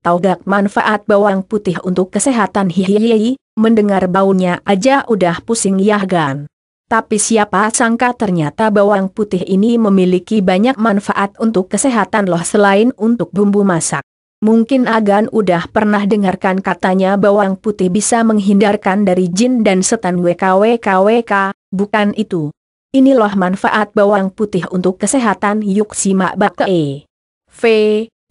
tau gak manfaat bawang putih untuk kesehatan hihihi, mendengar baunya aja udah pusing ya gan. Tapi siapa sangka ternyata bawang putih ini memiliki banyak manfaat untuk kesehatan loh selain untuk bumbu masak. Mungkin Agan udah pernah dengarkan katanya bawang putih bisa menghindarkan dari jin dan setan WKWKWK, bukan itu. Inilah manfaat bawang putih untuk kesehatan Yuksima Bakke. V.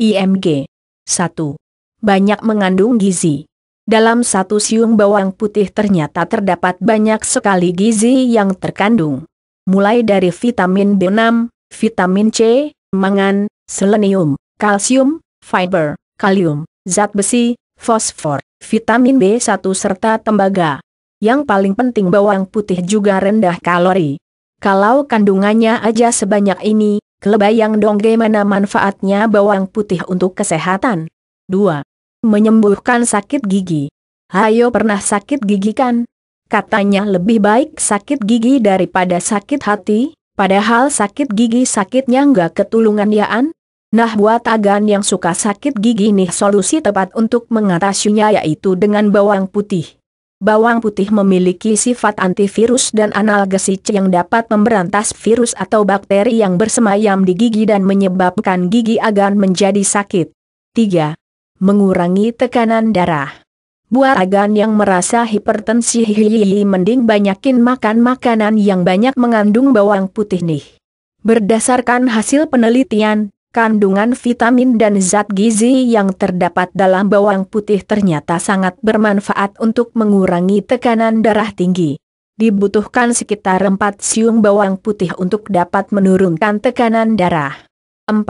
IMG 1. Banyak mengandung gizi. Dalam satu siung bawang putih ternyata terdapat banyak sekali gizi yang terkandung. Mulai dari vitamin B6, vitamin C, mangan, selenium, kalsium, fiber, kalium, zat besi, fosfor, vitamin B1 serta tembaga. Yang paling penting bawang putih juga rendah kalori. Kalau kandungannya aja sebanyak ini, Kelebayang dongge mana manfaatnya bawang putih untuk kesehatan? 2. Menyembuhkan sakit gigi. Hayo pernah sakit gigi kan? Katanya lebih baik sakit gigi daripada sakit hati, padahal sakit gigi sakitnya nggak ketulungan ya an? Nah buat agan yang suka sakit gigi nih solusi tepat untuk mengatasinya yaitu dengan bawang putih. Bawang putih memiliki sifat antivirus dan analgesik yang dapat memberantas virus atau bakteri yang bersemayam di gigi dan menyebabkan gigi agan menjadi sakit. 3. Mengurangi tekanan darah. Buat agan yang merasa hipertensi hihihi mending banyakin makan makanan yang banyak mengandung bawang putih nih. Berdasarkan hasil penelitian, Kandungan vitamin dan zat gizi yang terdapat dalam bawang putih ternyata sangat bermanfaat untuk mengurangi tekanan darah tinggi. Dibutuhkan sekitar 4 siung bawang putih untuk dapat menurunkan tekanan darah. 4.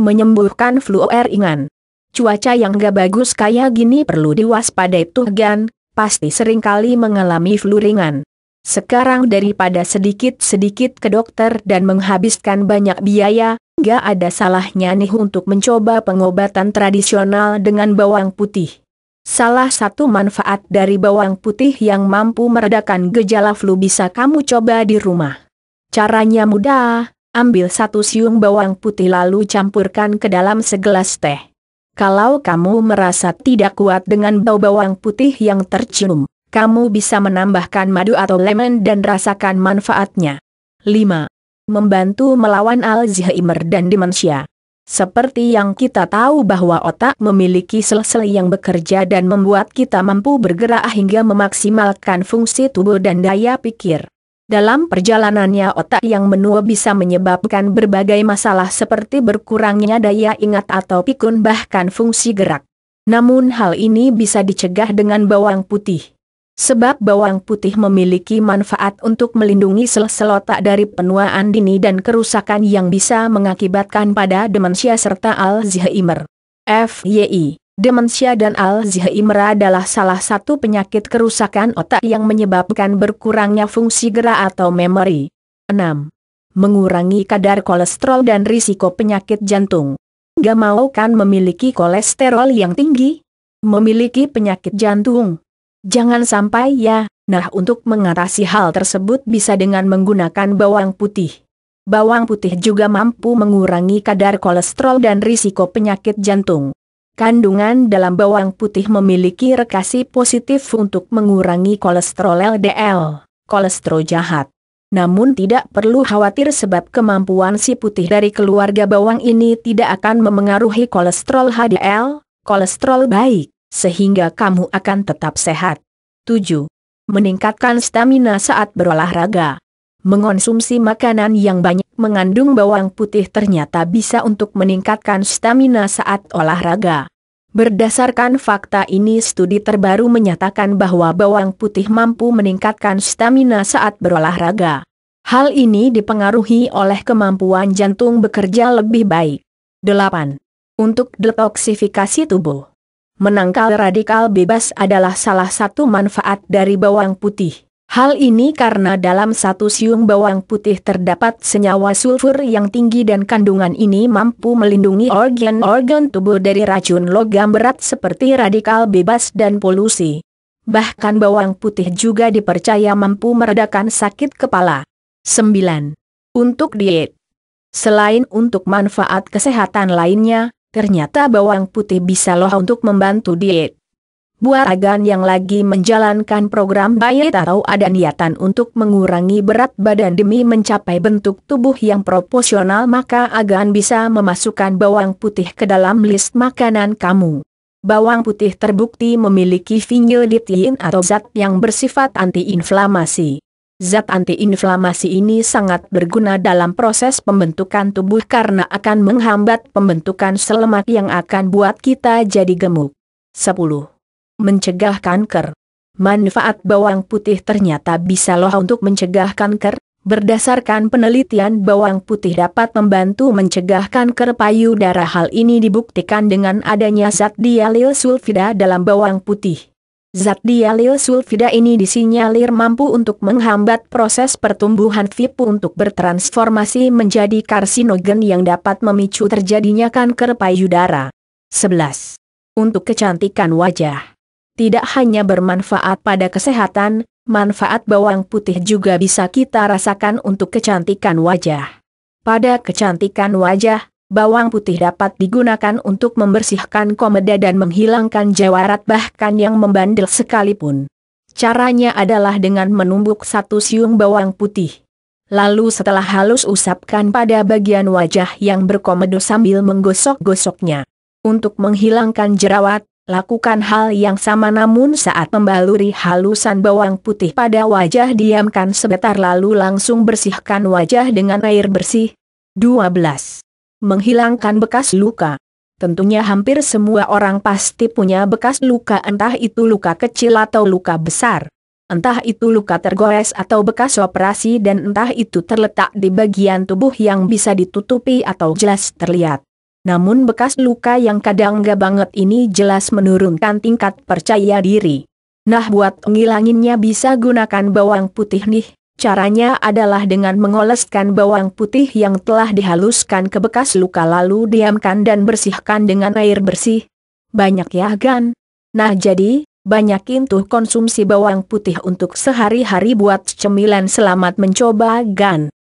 Menyembuhkan flu ringan. Cuaca yang gak bagus kayak gini perlu diwaspadai tuh Gan, pasti seringkali mengalami flu ringan. Sekarang daripada sedikit-sedikit ke dokter dan menghabiskan banyak biaya, Gak ada salahnya nih untuk mencoba pengobatan tradisional dengan bawang putih. Salah satu manfaat dari bawang putih yang mampu meredakan gejala flu bisa kamu coba di rumah. Caranya mudah, ambil satu siung bawang putih lalu campurkan ke dalam segelas teh. Kalau kamu merasa tidak kuat dengan bau bawang putih yang tercium, kamu bisa menambahkan madu atau lemon dan rasakan manfaatnya. 5 membantu melawan Alzheimer dan demensia. Seperti yang kita tahu bahwa otak memiliki sel-sel yang bekerja dan membuat kita mampu bergerak hingga memaksimalkan fungsi tubuh dan daya pikir. Dalam perjalanannya otak yang menua bisa menyebabkan berbagai masalah seperti berkurangnya daya ingat atau pikun bahkan fungsi gerak. Namun hal ini bisa dicegah dengan bawang putih. Sebab bawang putih memiliki manfaat untuk melindungi sel sel otak dari penuaan dini dan kerusakan yang bisa mengakibatkan pada demensia serta Alzheimer. FYI, demensia dan Alzheimer adalah salah satu penyakit kerusakan otak yang menyebabkan berkurangnya fungsi gerak atau memori. 6. Mengurangi kadar kolesterol dan risiko penyakit jantung. Gak mau kan memiliki kolesterol yang tinggi? Memiliki penyakit jantung Jangan sampai ya, nah untuk mengatasi hal tersebut bisa dengan menggunakan bawang putih. Bawang putih juga mampu mengurangi kadar kolesterol dan risiko penyakit jantung. Kandungan dalam bawang putih memiliki rekasi positif untuk mengurangi kolesterol LDL, kolesterol jahat. Namun tidak perlu khawatir sebab kemampuan si putih dari keluarga bawang ini tidak akan memengaruhi kolesterol HDL, kolesterol baik sehingga kamu akan tetap sehat. 7. Meningkatkan stamina saat berolahraga. Mengonsumsi makanan yang banyak mengandung bawang putih ternyata bisa untuk meningkatkan stamina saat olahraga. Berdasarkan fakta ini studi terbaru menyatakan bahwa bawang putih mampu meningkatkan stamina saat berolahraga. Hal ini dipengaruhi oleh kemampuan jantung bekerja lebih baik. 8. Untuk detoksifikasi tubuh menangkal radikal bebas adalah salah satu manfaat dari bawang putih. Hal ini karena dalam satu siung bawang putih terdapat senyawa sulfur yang tinggi dan kandungan ini mampu melindungi organ-organ tubuh dari racun logam berat seperti radikal bebas dan polusi. Bahkan bawang putih juga dipercaya mampu meredakan sakit kepala. 9. Untuk diet Selain untuk manfaat kesehatan lainnya, Ternyata bawang putih bisa loh untuk membantu diet. Buat agan yang lagi menjalankan program diet atau ada niatan untuk mengurangi berat badan demi mencapai bentuk tubuh yang proporsional maka agan bisa memasukkan bawang putih ke dalam list makanan kamu. Bawang putih terbukti memiliki vinylditin atau zat yang bersifat antiinflamasi. Zat antiinflamasi ini sangat berguna dalam proses pembentukan tubuh karena akan menghambat pembentukan sel lemak yang akan buat kita jadi gemuk. 10. Mencegah kanker. Manfaat bawang putih ternyata bisa loh untuk mencegah kanker. Berdasarkan penelitian bawang putih dapat membantu mencegah kanker payudara hal ini dibuktikan dengan adanya zat dialil sulfida dalam bawang putih. Zat dialil sulfida ini disinyalir mampu untuk menghambat proses pertumbuhan VIP untuk bertransformasi menjadi karsinogen yang dapat memicu terjadinya kanker payudara. 11. Untuk kecantikan wajah. Tidak hanya bermanfaat pada kesehatan, manfaat bawang putih juga bisa kita rasakan untuk kecantikan wajah. Pada kecantikan wajah, Bawang putih dapat digunakan untuk membersihkan komeda dan menghilangkan jawarat bahkan yang membandel sekalipun. Caranya adalah dengan menumbuk satu siung bawang putih. Lalu setelah halus usapkan pada bagian wajah yang berkomedo sambil menggosok-gosoknya. Untuk menghilangkan jerawat, lakukan hal yang sama namun saat membaluri halusan bawang putih pada wajah diamkan sebentar lalu langsung bersihkan wajah dengan air bersih. 12 menghilangkan bekas luka. Tentunya hampir semua orang pasti punya bekas luka entah itu luka kecil atau luka besar. Entah itu luka tergores atau bekas operasi dan entah itu terletak di bagian tubuh yang bisa ditutupi atau jelas terlihat. Namun bekas luka yang kadang gak banget ini jelas menurunkan tingkat percaya diri. Nah buat ngilanginnya bisa gunakan bawang putih nih, Caranya adalah dengan mengoleskan bawang putih yang telah dihaluskan ke bekas luka lalu diamkan dan bersihkan dengan air bersih. Banyak ya Gan. Nah jadi, banyakin tuh konsumsi bawang putih untuk sehari-hari buat cemilan selamat mencoba Gan.